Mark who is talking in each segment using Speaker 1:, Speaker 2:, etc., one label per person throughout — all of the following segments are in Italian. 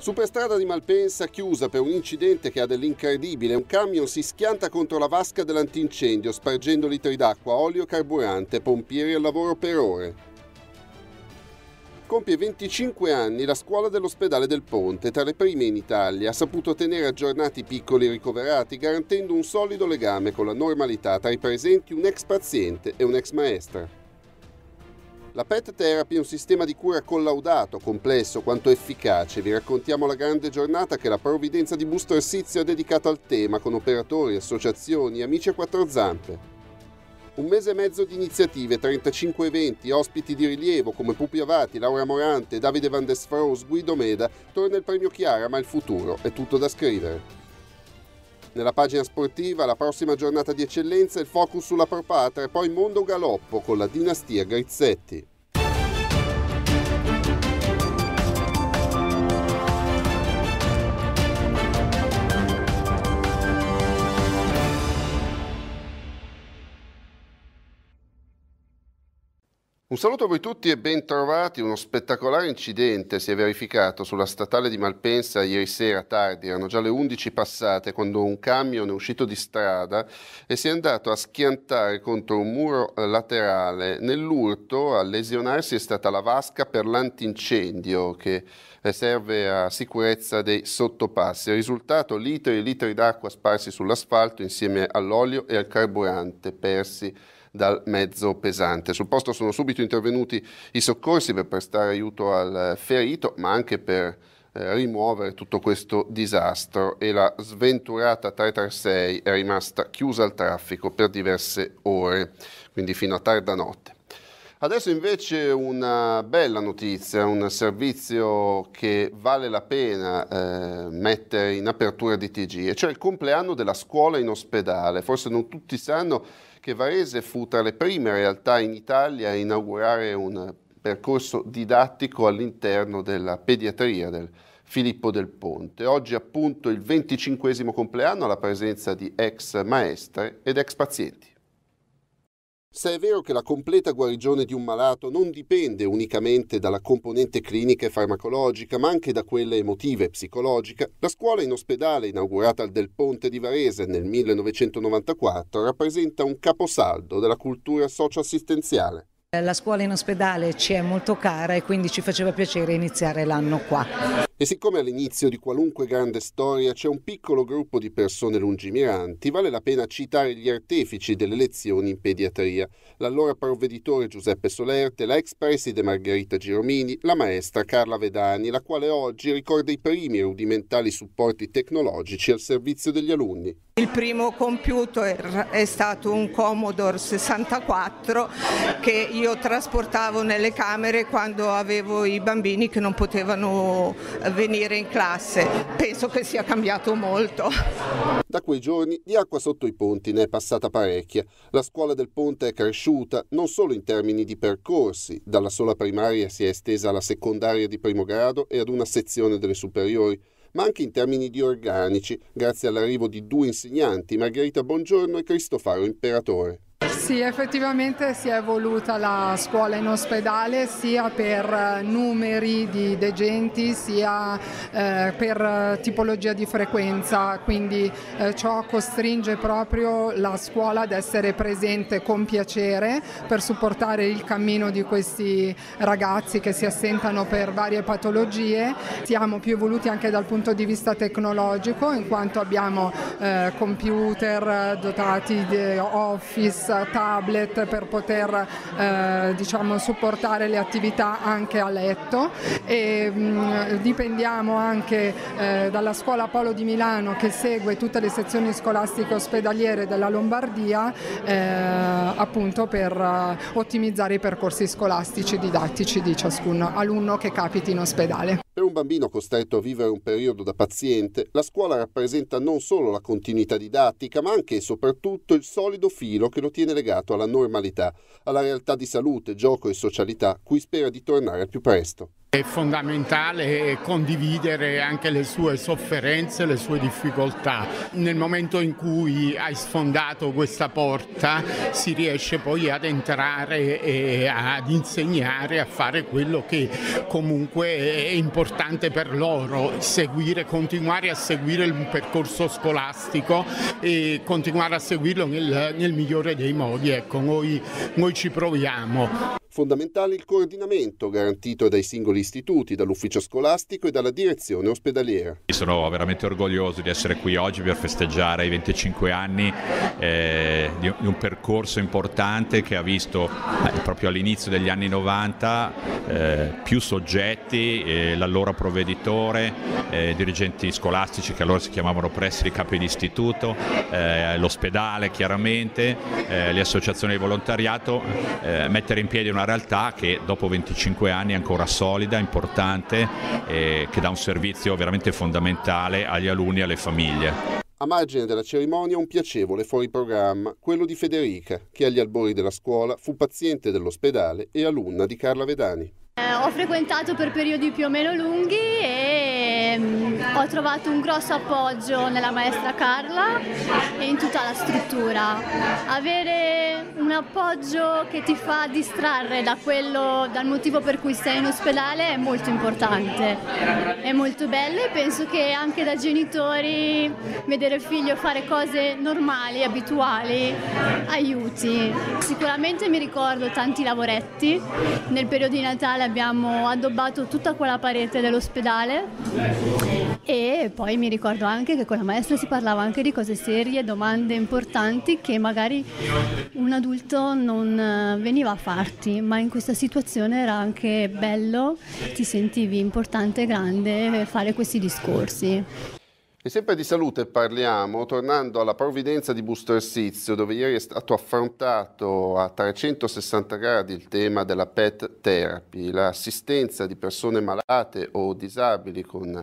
Speaker 1: Superstrada di Malpensa chiusa per un incidente che ha dell'incredibile. Un camion si schianta contro la vasca dell'antincendio spargendo litri d'acqua, olio, e carburante, pompieri al lavoro per ore. Compie 25 anni la scuola dell'ospedale del Ponte, tra le prime in Italia, ha saputo tenere aggiornati i piccoli ricoverati, garantendo un solido legame con la normalità tra i presenti un ex paziente e un ex maestra. La pet therapy è un sistema di cura collaudato, complesso quanto efficace. Vi raccontiamo la grande giornata che la provvidenza di Busto Ersizio ha dedicato al tema con operatori, associazioni, amici a quattro zampe. Un mese e mezzo di iniziative, 35 eventi, ospiti di rilievo come Pupi Avati, Laura Morante, Davide Van Desfroos, Guido Meda, torna il premio Chiara, ma il futuro è tutto da scrivere. Nella pagina sportiva, la prossima giornata di eccellenza, il focus sulla Pro Patria e poi Mondo Galoppo con la dinastia Grizzetti. Un saluto a voi tutti e bentrovati. Uno spettacolare incidente si è verificato sulla statale di Malpensa ieri sera tardi, erano già le 11 passate, quando un camion è uscito di strada e si è andato a schiantare contro un muro laterale. Nell'urto a lesionarsi è stata la vasca per l'antincendio che eh, serve a sicurezza dei sottopassi. Il risultato litri e litri d'acqua sparsi sull'asfalto insieme all'olio e al carburante persi dal mezzo pesante. Sul posto sono subito intervenuti i soccorsi per prestare aiuto al ferito, ma anche per eh, rimuovere tutto questo disastro e la sventurata 336 è rimasta chiusa al traffico per diverse ore, quindi fino a tarda notte. Adesso invece una bella notizia, un servizio che vale la pena eh, mettere in apertura di TG, e cioè il compleanno della scuola in ospedale. Forse non tutti sanno che Varese fu tra le prime realtà in Italia a inaugurare un percorso didattico all'interno della pediatria del Filippo del Ponte. Oggi appunto il 25 compleanno alla presenza di ex maestre ed ex pazienti. Se è vero che la completa guarigione di un malato non dipende unicamente dalla componente clinica e farmacologica, ma anche da quella emotiva e psicologica, la scuola in ospedale inaugurata al Del Ponte di Varese nel 1994 rappresenta un caposaldo della cultura socioassistenziale.
Speaker 2: La scuola in ospedale ci è molto cara e quindi ci faceva piacere iniziare l'anno qua.
Speaker 1: E siccome all'inizio di qualunque grande storia c'è un piccolo gruppo di persone lungimiranti, vale la pena citare gli artefici delle lezioni in pediatria, l'allora provveditore Giuseppe Solerte, la ex preside Margherita Giromini, la maestra Carla Vedani, la quale oggi ricorda i primi rudimentali supporti tecnologici al servizio degli alunni.
Speaker 2: Il primo computer è stato un Commodore 64 che io trasportavo nelle camere quando avevo i bambini che non potevano venire in classe. Penso che sia cambiato molto.
Speaker 1: Da quei giorni di acqua sotto i ponti ne è passata parecchia. La scuola del ponte è cresciuta non solo in termini di percorsi, dalla sola primaria si è estesa alla secondaria di primo grado e ad una sezione delle superiori, ma anche in termini di organici, grazie all'arrivo di due insegnanti, Margherita Bongiorno e Cristofaro Imperatore.
Speaker 2: Sì, effettivamente si è evoluta la scuola in ospedale sia per eh, numeri di degenti sia eh, per eh, tipologia di frequenza, quindi eh, ciò costringe proprio la scuola ad essere presente con piacere per supportare il cammino di questi ragazzi che si assentano per varie patologie. Siamo più evoluti anche dal punto di vista tecnologico in quanto abbiamo eh, computer eh, dotati di office tablet per poter eh, diciamo, supportare le attività anche a letto e mh, mm, dipendiamo anche eh, dalla scuola Polo di Milano che segue tutte le sezioni scolastiche ospedaliere della Lombardia eh, appunto per eh, ottimizzare i percorsi scolastici e didattici di ciascun alunno che capiti in ospedale.
Speaker 1: Per un bambino costretto a vivere un periodo da paziente, la scuola rappresenta non solo la continuità didattica, ma anche e soprattutto il solido filo che lo tiene legato alla normalità, alla realtà di salute, gioco e socialità cui spera di tornare al più presto.
Speaker 3: È fondamentale condividere anche le sue sofferenze, le sue difficoltà. Nel momento in cui hai sfondato questa porta si riesce poi ad entrare e ad insegnare a fare quello che comunque è importante per loro, seguire, continuare a seguire un percorso scolastico e continuare a seguirlo nel, nel migliore dei modi. Ecco, noi, noi ci proviamo.
Speaker 1: Fondamentale il coordinamento garantito dai singoli istituti, dall'ufficio scolastico e dalla direzione ospedaliera.
Speaker 4: Sono veramente orgoglioso di essere qui oggi per festeggiare i 25 anni eh, di un percorso importante che ha visto eh, proprio all'inizio degli anni 90 eh, più soggetti, eh, l'allora provveditore, eh, dirigenti scolastici che allora si chiamavano presso i capi di istituto, eh, l'ospedale chiaramente, le associazioni di volontariato, mettere in piedi una realtà che dopo 25 anni è ancora solida, importante, eh, che dà un servizio veramente fondamentale agli alunni e alle famiglie.
Speaker 1: A margine della cerimonia un piacevole fuori programma, quello di Federica, che agli albori della scuola fu paziente dell'ospedale e alunna di Carla Vedani.
Speaker 2: Eh, ho frequentato per periodi più o meno lunghi e mh, mm, ho trovato un grosso appoggio nella maestra Carla e in tutta la struttura. Avere un appoggio che ti fa distrarre da quello, dal motivo per cui sei in ospedale è molto importante, è molto bello e penso che anche da genitori vedere il figlio fare cose normali, abituali, aiuti. Sicuramente mi ricordo tanti lavoretti, nel periodo di Natale abbiamo addobbato tutta quella parete dell'ospedale e poi mi ricordo anche che con la maestra si parlava anche di cose serie, domande importanti che magari un adulto non eh, veniva a farti, ma in questa situazione era anche bello, ti sentivi importante e grande fare questi discorsi.
Speaker 1: E sempre di salute parliamo, tornando alla provvidenza di Busto Ersizio, dove ieri è stato affrontato a 360 gradi il tema della PET therapy, l'assistenza di persone malate o disabili con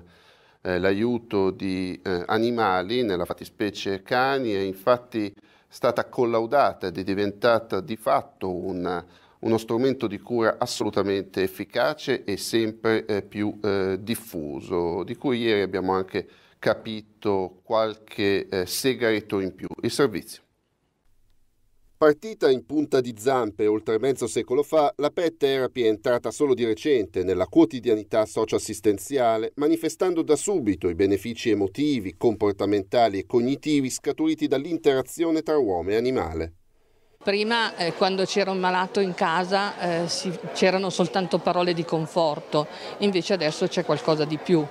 Speaker 1: eh, l'aiuto di eh, animali, nella fattispecie cani, è infatti stata collaudata ed è diventata di fatto un, uno strumento di cura assolutamente efficace e sempre eh, più eh, diffuso, di cui ieri abbiamo anche parlato capito qualche eh, segreto in più. Il servizio. Partita in punta di zampe oltre mezzo secolo fa, la pet therapy è entrata solo di recente nella quotidianità socioassistenziale, manifestando da subito i benefici emotivi, comportamentali e cognitivi scaturiti dall'interazione tra uomo e animale.
Speaker 2: Prima eh, quando c'era un malato in casa eh, c'erano soltanto parole di conforto, invece adesso c'è qualcosa di più.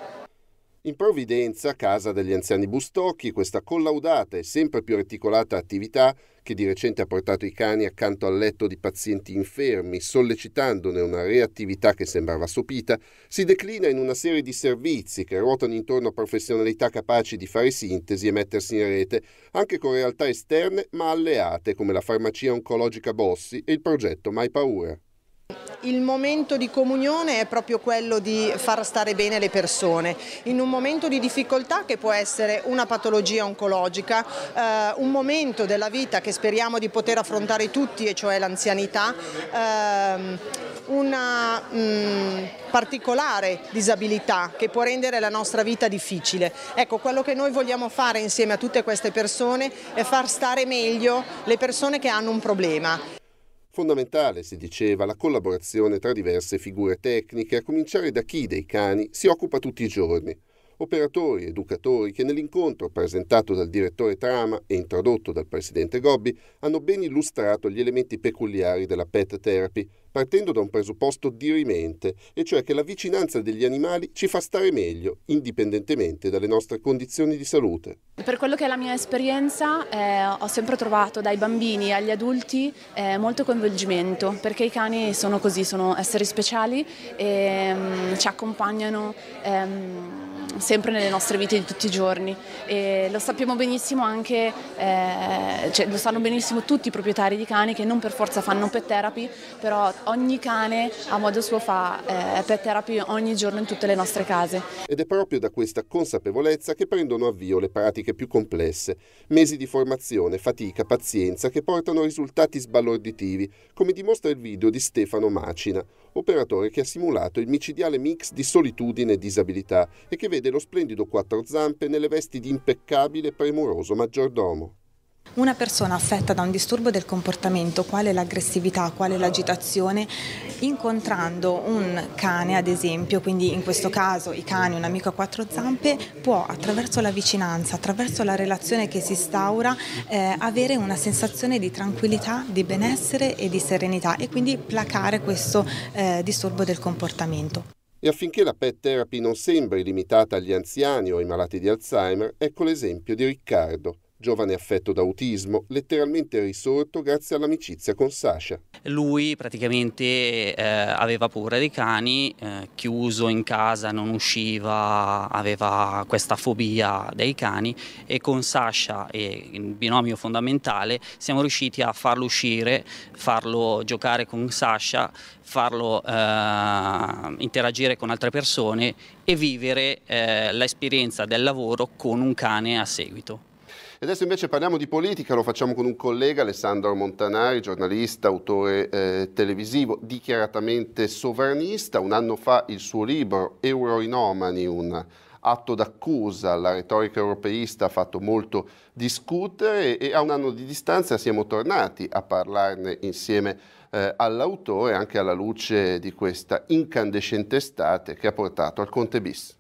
Speaker 1: In Providenza, casa degli anziani Bustocchi, questa collaudata e sempre più reticolata attività che di recente ha portato i cani accanto al letto di pazienti infermi, sollecitandone una reattività che sembrava sopita, si declina in una serie di servizi che ruotano intorno a professionalità capaci di fare sintesi e mettersi in rete, anche con realtà esterne ma alleate come la farmacia oncologica Bossi e il progetto Mai Paura.
Speaker 2: Il momento di comunione è proprio quello di far stare bene le persone in un momento di difficoltà che può essere una patologia oncologica, eh, un momento della vita che speriamo di poter affrontare tutti e cioè l'anzianità, eh, una mh, mm, particolare disabilità che può rendere la nostra vita difficile. Ecco, quello che noi vogliamo fare insieme a tutte queste persone è far stare meglio le persone che hanno un problema.
Speaker 1: Fondamentale, si diceva, la collaborazione tra diverse figure tecniche, a cominciare da chi dei cani si occupa tutti i giorni. Operatori, educatori che nell'incontro presentato dal direttore Trama e introdotto dal presidente Gobbi hanno ben illustrato gli elementi peculiari della pet therapy, partendo da un presupposto dirimente, e cioè che la vicinanza degli animali ci fa stare meglio, indipendentemente dalle nostre condizioni di salute.
Speaker 2: Per quello che è la mia esperienza, eh, ho sempre trovato dai bambini agli adulti eh, molto coinvolgimento, perché i cani sono così, sono esseri speciali e um, ci accompagnano. Um, sempre nelle nostre vite di tutti i giorni e lo sappiamo benissimo anche, eh, cioè, lo sanno benissimo tutti i proprietari di cani che non per forza fanno pet therapy, però ogni cane a modo suo fa eh, pet therapy ogni giorno in tutte le nostre
Speaker 4: case.
Speaker 1: Ed è proprio da questa consapevolezza che prendono avvio le pratiche più complesse, mesi di formazione, fatica, pazienza che portano a risultati sbalorditivi, come dimostra il video di Stefano Macina, operatore che ha simulato il micidiale mix di solitudine e disabilità e che vede lo splendido quattro zampe nelle vesti di impeccabile e premuroso maggiordomo.
Speaker 2: Una persona affetta da un disturbo del comportamento, quale l'aggressività, quale l'agitazione, incontrando un cane ad esempio, quindi in questo caso i cani, un amico a quattro zampe, può attraverso la vicinanza, attraverso la relazione che si instaura, eh, avere una sensazione di tranquillità, di benessere e di serenità e quindi placare questo eh, disturbo del comportamento.
Speaker 1: E affinché la pet therapy non sembri limitata agli anziani o ai malati di Alzheimer, ecco l'esempio di Riccardo giovane affetto da autismo, letteralmente risorto grazie all'amicizia con Sasha. Lui praticamente eh, aveva paura dei cani, eh, chiuso in casa, non
Speaker 2: usciva, aveva questa fobia dei cani e con Sasha, e il binomio fondamentale, siamo riusciti a farlo uscire, farlo giocare con Sasha, farlo eh, interagire con altre persone e vivere eh, l'esperienza del lavoro con un cane a seguito.
Speaker 1: E adesso invece parliamo di politica, lo facciamo con un collega, Alessandro Montanari, giornalista, autore eh, televisivo, dichiaratamente sovranista. Un anno fa il suo libro Euroinomani, un atto d'accusa alla retorica europeista ha fatto molto discutere e a un anno di distanza siamo tornati a parlarne insieme eh, all'autore anche alla luce di questa incandescente estate che ha portato al Conte Bis.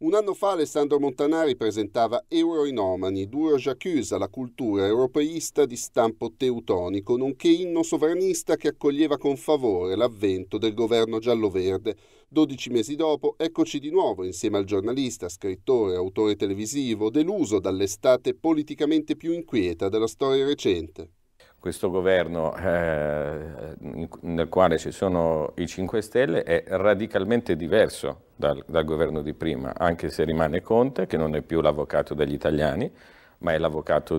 Speaker 1: Un anno fa Alessandro Montanari presentava Euroinomani, duro Jacques alla cultura europeista di stampo teutonico, nonché inno sovranista che accoglieva con favore l'avvento del governo giallo-verde. Dodici mesi dopo, eccoci di nuovo insieme al giornalista, scrittore, autore televisivo, deluso dall'estate politicamente più inquieta della storia recente
Speaker 4: questo governo eh, in, nel quale ci sono i 5 Stelle è radicalmente diverso dal, dal, governo di prima, anche se rimane Conte, che non è più l'avvocato degli italiani, ma è l'avvocato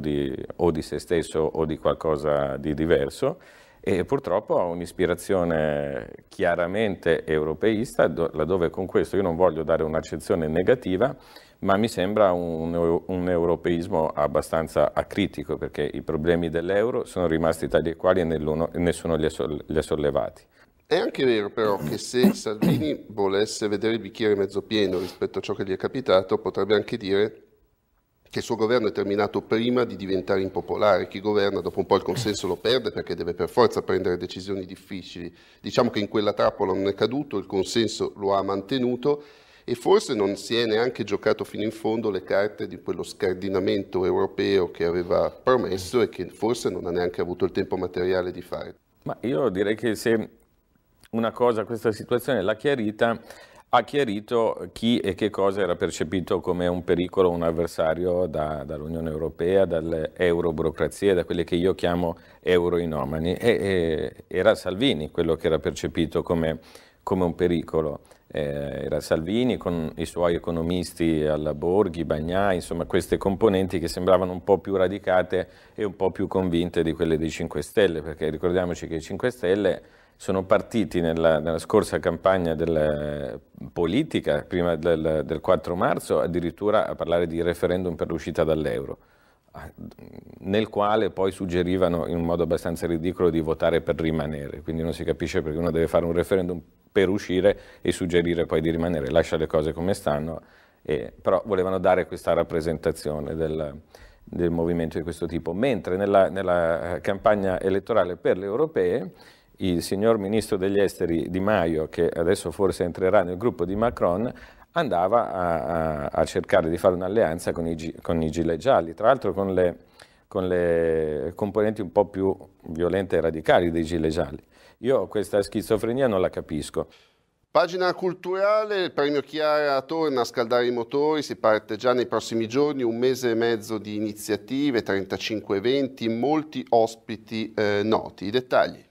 Speaker 4: o di se stesso o di qualcosa di diverso e purtroppo ha un'ispirazione chiaramente europeista, laddove con questo io non voglio dare un'accezione negativa, ma mi sembra un, un europeismo abbastanza acritico perché i problemi dell'euro sono rimasti tali e quali e nessuno li ha, sol, li ha sollevati.
Speaker 1: È anche vero però che se Salvini volesse vedere il bicchiere mezzo pieno rispetto a ciò che gli è capitato, potrebbe anche dire che il suo governo è terminato prima di diventare impopolare, chi governa dopo un po' il consenso lo perde perché deve per forza prendere decisioni difficili. Diciamo che in quella trappola non è caduto, il consenso lo ha mantenuto e forse non si è neanche giocato fino in fondo le carte di quello scardinamento europeo che aveva promesso e che forse non ha neanche avuto il tempo materiale di fare.
Speaker 4: Ma io direi che se una cosa, questa situazione l'ha chiarita, ha chiarito chi e che cosa era percepito come un pericolo, un avversario da, dall'Unione Europea, dall'euroburocrazia, da quelli che io chiamo euroinomani. E, e, era Salvini quello che era percepito come come un pericolo. Eh, era Salvini con i suoi economisti alla Borghi, Bagnai, insomma queste componenti che sembravano un po' più radicate e un po' più convinte di quelle dei 5 Stelle, perché ricordiamoci che i 5 Stelle sono partiti nella, nella scorsa campagna della, eh, politica, prima del, del 4 marzo, addirittura a parlare di referendum per l'uscita dall'euro. Ah, nel quale poi suggerivano in un modo abbastanza ridicolo di votare per rimanere, quindi non si capisce perché uno deve fare un referendum per uscire e suggerire poi di rimanere, lascia le cose come stanno, e, però volevano dare questa rappresentazione del, del movimento di questo tipo, mentre nella, nella, eh, campagna elettorale per le europee il signor ministro degli esteri Di Maio, che adesso forse entrerà nel gruppo di Macron, andava a, a, a cercare di fare un'alleanza con i, con i gilet gialli, tra l'altro con le, con le componenti un po' più violente e radicali dei gilet gialli. Io questa schizofrenia non la capisco.
Speaker 1: Pagina culturale, il premio Chiara torna a scaldare i motori, si parte già nei prossimi giorni, un mese e mezzo di iniziative, 35 eventi, molti ospiti eh, noti. I dettagli.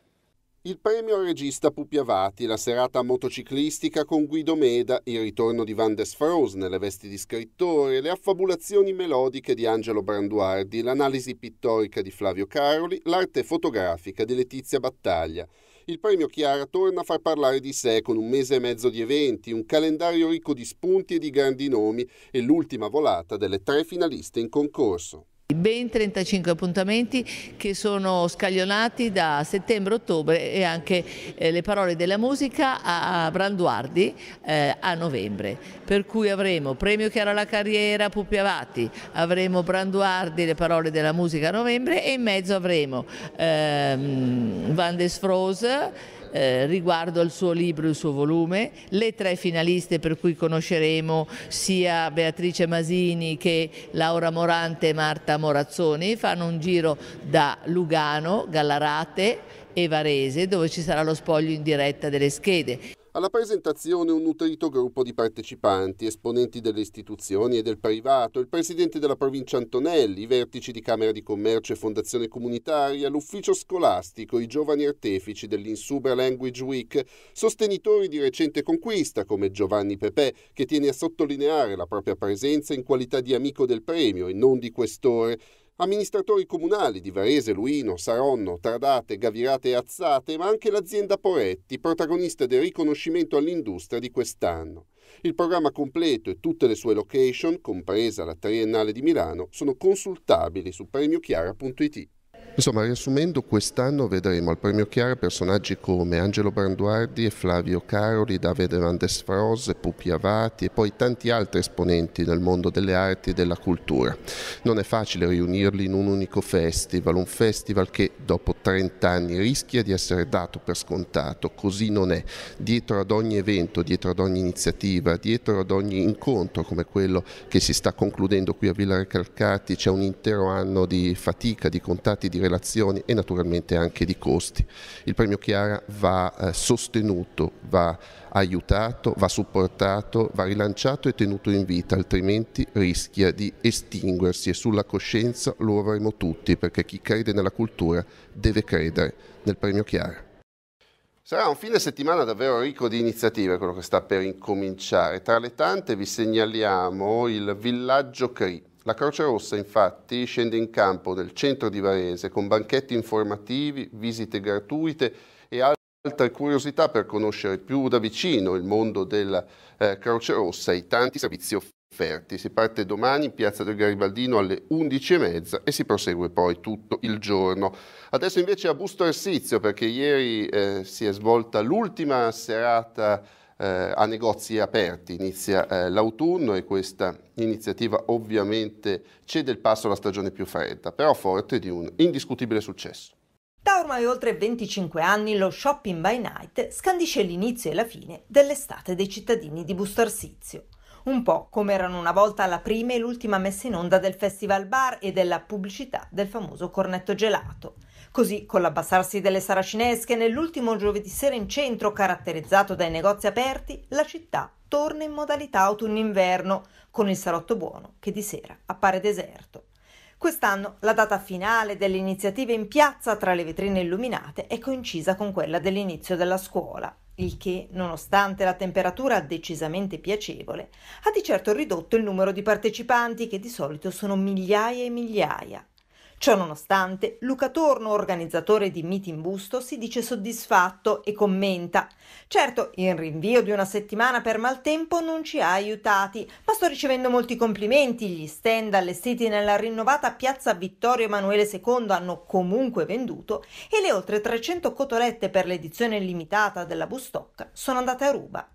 Speaker 1: Il premio regista Pupi Avati, la serata motociclistica con Guido Meda, il ritorno di Van des Froos nelle vesti di scrittore, le affabulazioni melodiche di Angelo Branduardi, l'analisi pittorica di Flavio Caroli, l'arte fotografica di Letizia Battaglia. Il premio Chiara torna a far parlare di sé con un mese e mezzo di eventi, un calendario ricco di spunti e di grandi nomi e l'ultima volata delle tre finaliste in concorso.
Speaker 2: Ben 35 appuntamenti che sono scaglionati da settembre-ottobre e anche eh, le parole della musica a, Branduardi eh, a novembre. Per cui avremo Premio Chiaro alla Carriera Pupi Avati, avremo Branduardi le parole della musica a novembre e in mezzo avremo ehm, Van des Froos, eh, riguardo al suo libro e il suo volume, le tre finaliste per cui conosceremo sia Beatrice Masini che Laura Morante e Marta Morazzoni, fanno un giro da Lugano, Gallarate e Varese dove ci sarà lo spoglio in diretta delle schede.
Speaker 1: Alla presentazione un nutrito gruppo di partecipanti, esponenti delle istituzioni e del privato, il presidente della provincia Antonelli, i vertici di Camera di Commercio e Fondazione Comunitaria, l'ufficio scolastico, i giovani artefici dell'Insuber Language Week, sostenitori di recente conquista come Giovanni Pepè, che tiene a sottolineare la propria presenza in qualità di amico del premio e non di questore, amministratori comunali di Varese, Luino, Saronno, Tardate, Gavirate e Azzate, ma anche l'azienda Poretti, protagonista del riconoscimento all'industria di quest'anno. Il programma completo e tutte le sue location, compresa la Triennale di Milano, sono consultabili su premiochiara.it. Insomma, riassumendo, quest'anno vedremo al premio Chiara personaggi come Angelo Branduardi e Flavio Caroli, Davide Van Desfroze, Pupi Avati e poi tanti altri esponenti del mondo delle arti e della cultura. Non è facile riunirli in un unico festival, un festival che dopo 30 anni rischia di essere dato per scontato, così non è. Dietro ad ogni evento, dietro ad ogni iniziativa, dietro ad ogni incontro come quello che si sta concludendo qui a Villa Recalcati c'è un intero anno di fatica, di contatti, di relazioni e naturalmente anche di costi. Il premio Chiara va eh, sostenuto, va aiutato, va supportato, va rilanciato e tenuto in vita, altrimenti rischia di estinguersi e sulla coscienza lo avremo tutti perché chi crede nella cultura deve credere nel premio Chiara. Sarà un fine settimana davvero ricco di iniziative quello che sta per incominciare. Tra le tante vi segnaliamo il Villaggio CRI, la Croce Rossa infatti scende in campo nel centro di Varese con banchetti informativi, visite gratuite e altre curiosità per conoscere più da vicino il mondo della eh, Croce Rossa e i tanti servizi offerti. Si parte domani in Piazza del Garibaldino alle 11.30 e si prosegue poi tutto il giorno. Adesso invece a Busto Arsizio perché ieri eh, si è svolta l'ultima serata eh, a negozi aperti. Inizia eh, l'autunno e questa iniziativa ovviamente cede il passo alla stagione più fredda, però forte di un indiscutibile successo.
Speaker 2: Da ormai oltre 25 anni lo shopping by night scandisce l'inizio e la fine dell'estate dei cittadini di Busto Arsizio. Un po' come erano una volta la prima e l'ultima messa in onda del Festival Bar e della pubblicità del famoso cornetto gelato. Così, con l'abbassarsi delle saracinesche nell'ultimo giovedì sera in centro caratterizzato dai negozi aperti, la città torna in modalità autunno-inverno, con il salotto buono che di sera appare deserto. Quest'anno la data finale delle iniziative in piazza tra le vetrine illuminate è coincisa con quella dell'inizio della scuola, il che, nonostante la temperatura decisamente piacevole, ha di certo ridotto il numero di partecipanti che di solito sono migliaia e migliaia. Ciononostante, Luca Torno, organizzatore di Meet in Busto, si dice soddisfatto e commenta: Certo, il rinvio di una settimana per maltempo non ci ha aiutati, ma sto ricevendo molti complimenti. Gli stand allestiti nella rinnovata piazza Vittorio Emanuele II hanno comunque venduto e le oltre 300 cotolette per l'edizione limitata della Bustocca sono andate a ruba.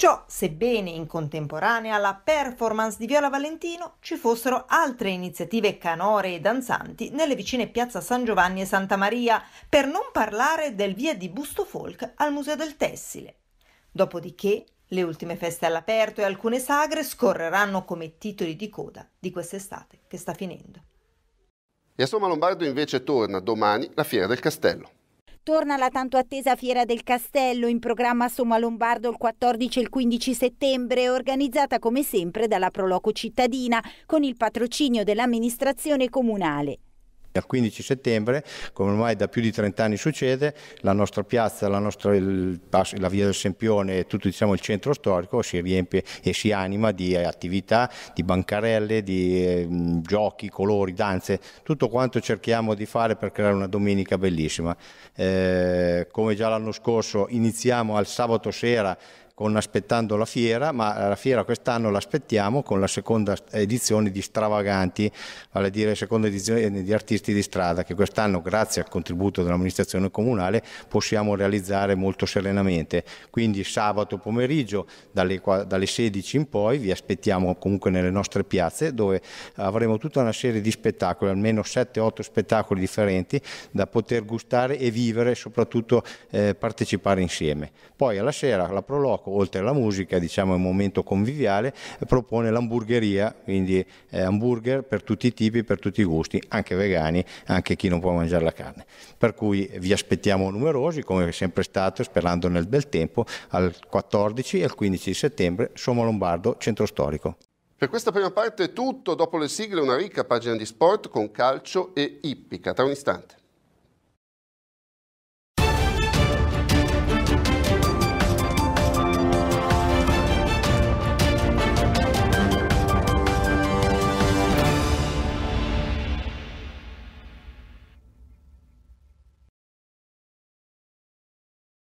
Speaker 2: Ciò sebbene in contemporanea alla performance di Viola Valentino ci fossero altre iniziative canore e danzanti nelle vicine piazza San Giovanni e Santa Maria, per non parlare del via di Busto Folk al Museo del Tessile. Dopodiché le ultime feste all'aperto e alcune sagre scorreranno come titoli di coda di quest'estate che sta finendo.
Speaker 1: E a Somma Lombardo invece torna domani la Fiera del Castello.
Speaker 2: Torna la tanto attesa Fiera del Castello in programma Somma Lombardo il 14 e il 15 settembre, organizzata come sempre dalla Proloco Cittadina con il patrocinio dell'amministrazione comunale.
Speaker 3: Dal 15 settembre, come ormai da più di 30 anni succede, la nostra piazza, la, nostra, il, la via del Sempione e tutto diciamo, il centro storico si riempie e si anima di eh, attività, di bancarelle, di eh, giochi, colori, danze, tutto quanto cerchiamo di fare per creare una domenica bellissima. Eh, come già l'anno scorso iniziamo al sabato sera con aspettando la fiera, ma la fiera quest'anno l'aspettiamo con la seconda edizione di Stravaganti, vale a dire seconda edizione di artisti di strada, che quest'anno grazie al contributo dell'amministrazione comunale possiamo realizzare molto serenamente. Quindi sabato pomeriggio dalle, dalle 16 in poi vi aspettiamo comunque nelle nostre piazze dove avremo tutta una serie di spettacoli, almeno 7-8 spettacoli differenti da poter gustare e vivere e soprattutto eh, partecipare insieme. Poi alla sera la Proloco gioco, oltre alla musica, diciamo è un momento conviviale, eh, propone l'hamburgeria, quindi eh, hamburger per tutti i tipi, per tutti i gusti, anche vegani, anche chi non può mangiare la carne. Per cui vi aspettiamo numerosi, come è sempre stato, sperando nel bel tempo, al 14 e al 15 settembre, Sommo Lombardo, Centro Storico.
Speaker 1: Per questa prima parte è tutto, dopo le sigle una ricca pagina di sport con calcio e ippica. Tra un istante.